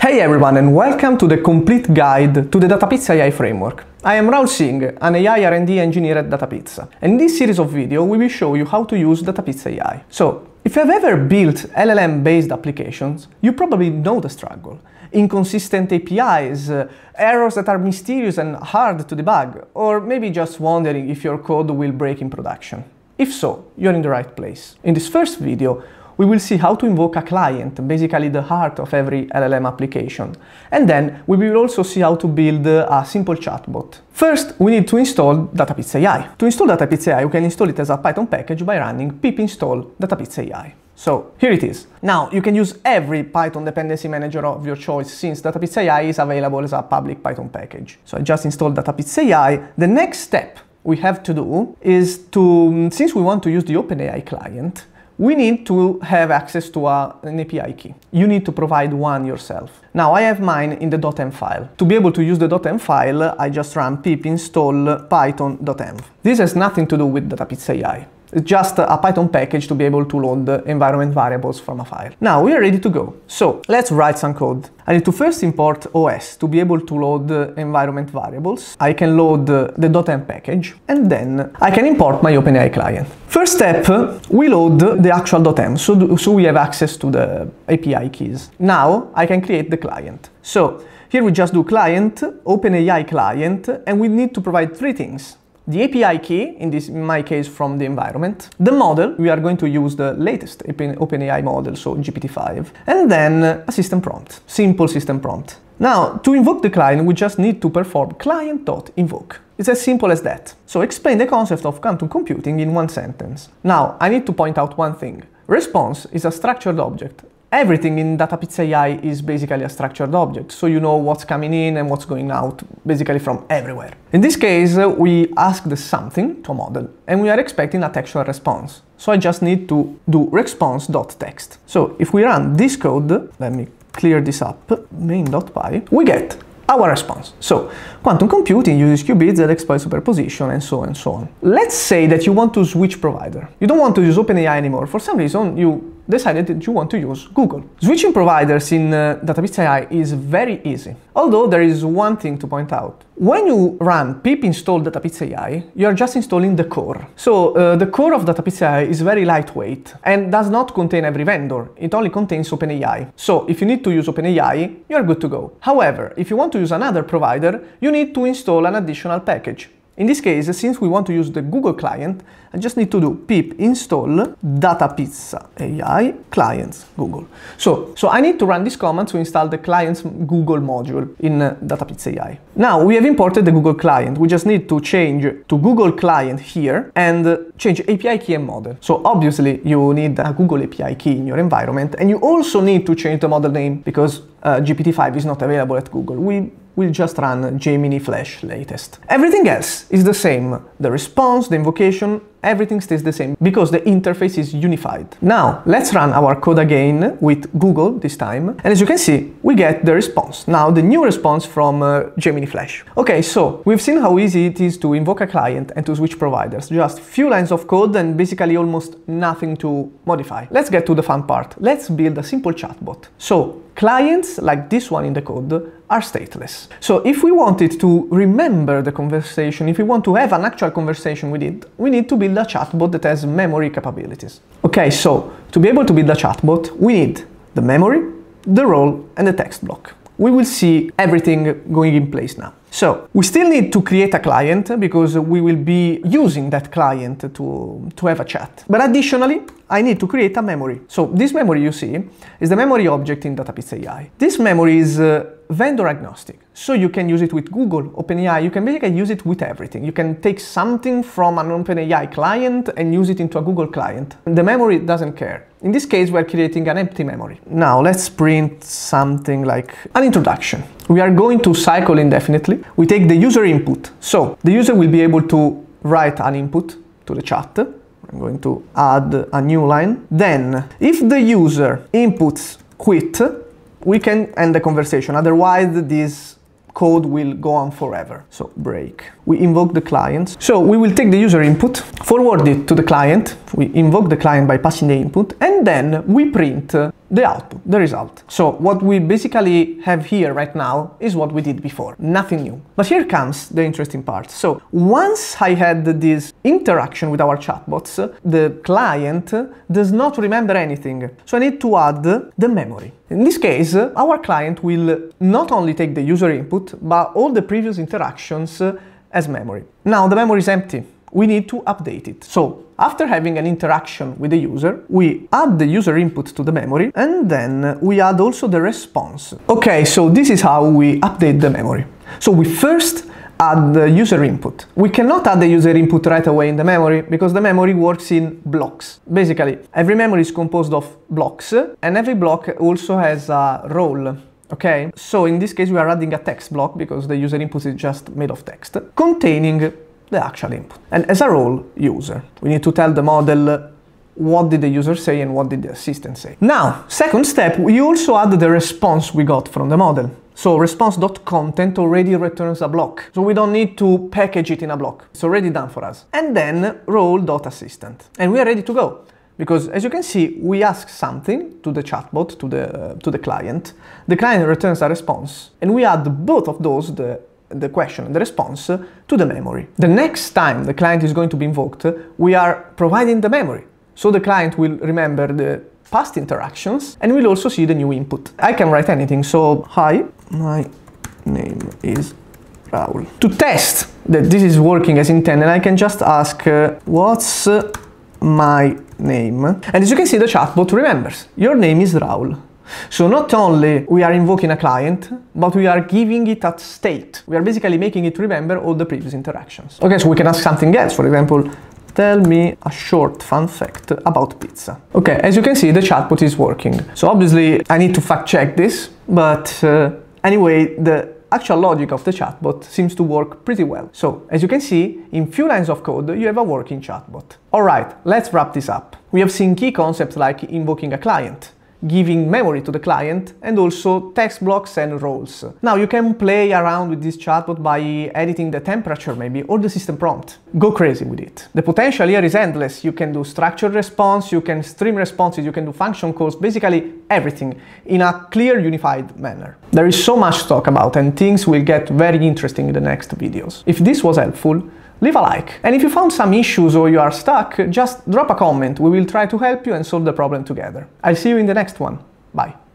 Hey everyone and welcome to the complete guide to the DataPizza AI framework. I am Raul Singh, an AI R&D engineer at DataPizza. And in this series of videos, we will show you how to use DataPizza AI. So, if you have ever built LLM-based applications, you probably know the struggle. Inconsistent APIs, uh, errors that are mysterious and hard to debug, or maybe just wondering if your code will break in production. If so, you're in the right place. In this first video, we will see how to invoke a client, basically the heart of every LLM application. And then we will also see how to build a simple chatbot. First, we need to install Datapiz AI. To install Datapiz AI, you can install it as a Python package by running pip install Datapiz AI. So here it is. Now you can use every Python dependency manager of your choice since Datapiz AI is available as a public Python package. So I just installed Datapiz AI. The next step we have to do is to, since we want to use the OpenAI client, we need to have access to a, an API key. You need to provide one yourself. Now I have mine in the .m file. To be able to use the .m file, I just run pip install python.env. This has nothing to do with DataPizza AI just a Python package to be able to load environment variables from a file. Now we are ready to go. So let's write some code. I need to first import OS to be able to load environment variables. I can load the .m package and then I can import my OpenAI client. First step, we load the actual .m so, so we have access to the API keys. Now I can create the client. So here we just do client, OpenAI client, and we need to provide three things the API key, in this in my case from the environment, the model, we are going to use the latest OpenAI model, so GPT-5, and then a system prompt, simple system prompt. Now, to invoke the client, we just need to perform client.invoke. It's as simple as that. So explain the concept of quantum computing in one sentence. Now, I need to point out one thing. Response is a structured object everything in DataPiz AI is basically a structured object, so you know what's coming in and what's going out, basically from everywhere. In this case, we asked something to a model, and we are expecting a textual response. So I just need to do response.text. So if we run this code, let me clear this up, main.py, we get our response. So, quantum computing uses qubits that exploit superposition and so on and so on. Let's say that you want to switch provider. You don't want to use OpenAI anymore. For some reason, you decided that you want to use Google. Switching providers in uh, Database AI is very easy. Although there is one thing to point out. When you run pip install Database AI, you're just installing the core. So uh, the core of Database AI is very lightweight and does not contain every vendor. It only contains OpenAI. So if you need to use OpenAI, you're good to go. However, if you want to use another provider, you need to install an additional package in this case, since we want to use the Google client, I just need to do pip install data pizza AI clients Google. So, so I need to run this command to install the client's Google module in uh, data pizza AI. Now we have imported the Google client. We just need to change to Google client here and uh, change API key and model. So obviously you need a Google API key in your environment and you also need to change the model name because uh, GPT-5 is not available at Google. We will just run Gemini Flash latest. Everything else is the same, the response, the invocation, everything stays the same because the interface is unified. Now, let's run our code again with Google this time. And as you can see, we get the response. Now, the new response from uh, Gemini Flash. Okay, so we've seen how easy it is to invoke a client and to switch providers. Just few lines of code and basically almost nothing to modify. Let's get to the fun part. Let's build a simple chatbot. So clients like this one in the code are stateless. So if we wanted to remember the conversation, if we want to have an actual conversation with it, we need to build build a chatbot that has memory capabilities. Okay, so to be able to build a chatbot, we need the memory, the role, and the text block. We will see everything going in place now. So we still need to create a client because we will be using that client to, to have a chat. But additionally, I need to create a memory. So this memory you see is the memory object in Database AI. This memory is uh, vendor agnostic. So you can use it with Google, OpenAI, you can basically use it with everything. You can take something from an OpenAI client and use it into a Google client. The memory doesn't care. In this case, we're creating an empty memory. Now let's print something like an introduction. We are going to cycle indefinitely. We take the user input. So the user will be able to write an input to the chat I'm going to add a new line. Then, if the user inputs quit, we can end the conversation. Otherwise, this code will go on forever. So break. We invoke the client. So we will take the user input, forward it to the client. We invoke the client by passing the input, and then we print the output, the result. So what we basically have here right now is what we did before, nothing new. But here comes the interesting part. So once I had this interaction with our chatbots, the client does not remember anything. So I need to add the memory. In this case, our client will not only take the user input, but all the previous interactions as memory. Now the memory is empty we need to update it. So after having an interaction with the user, we add the user input to the memory and then we add also the response. Okay, so this is how we update the memory. So we first add the user input. We cannot add the user input right away in the memory because the memory works in blocks. Basically, every memory is composed of blocks and every block also has a role okay? So in this case we are adding a text block because the user input is just made of text, containing the actual input. And as a role user. We need to tell the model what did the user say and what did the assistant say. Now, second step, we also add the response we got from the model. So response.content already returns a block. So we don't need to package it in a block. It's already done for us. And then role.assistant. And we are ready to go. Because as you can see, we ask something to the chatbot, to the, uh, to the client. The client returns a response. And we add both of those, the the question and the response to the memory. The next time the client is going to be invoked, we are providing the memory. So the client will remember the past interactions and will also see the new input. I can write anything, so hi, my name is Raul. To test that this is working as intended, I can just ask uh, what's my name? And as you can see, the chatbot remembers. Your name is Raul. So not only we are invoking a client, but we are giving it a state. We are basically making it remember all the previous interactions. Okay, so we can ask something else, for example, tell me a short fun fact about pizza. Okay, as you can see, the chatbot is working. So obviously I need to fact check this, but uh, anyway, the actual logic of the chatbot seems to work pretty well. So, as you can see, in few lines of code you have a working chatbot. Alright, let's wrap this up. We have seen key concepts like invoking a client, giving memory to the client, and also text blocks and roles. Now you can play around with this chatbot by editing the temperature maybe, or the system prompt. Go crazy with it. The potential here is endless. You can do structured response, you can stream responses, you can do function calls, basically everything in a clear unified manner. There is so much to talk about and things will get very interesting in the next videos. If this was helpful, leave a like. And if you found some issues or you are stuck, just drop a comment. We will try to help you and solve the problem together. I'll see you in the next one. Bye.